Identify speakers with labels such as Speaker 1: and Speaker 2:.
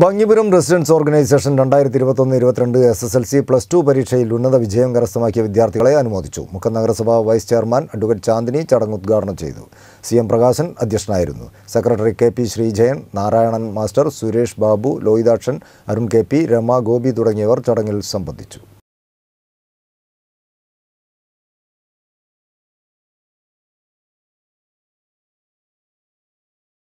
Speaker 1: ഭംഗിപുരം residence organisation രണ്ടായിരത്തി ഇരുപത്തൊന്ന് ഇരുപത്തിരണ്ട് S S L C plus two പരീക്ഷയിൽ ഉന്നത വിജയം കരസ്ഥമാക്കിയ വിദ്യാർത്ഥികളെ അനുമോദിച്ചു മുക്കം നഗരസഭാ വൈസ് ചെയർമാൻ അഡ്വക്കേറ്റ് ചാന്ദിനി ചടങ്ങ് ഉദ്ഘാടനം ചെയ്തു സി എം പ്രകാശൻ അധ്യക്ഷനായിരുന്നു secretary K P Sreejayan Narayanan master Suresh Babu Lohithakshan Arun K P Rama Gopi തുടങ്ങിയവർ ചടങ്ങിൽ സംബന്ധിച്ചു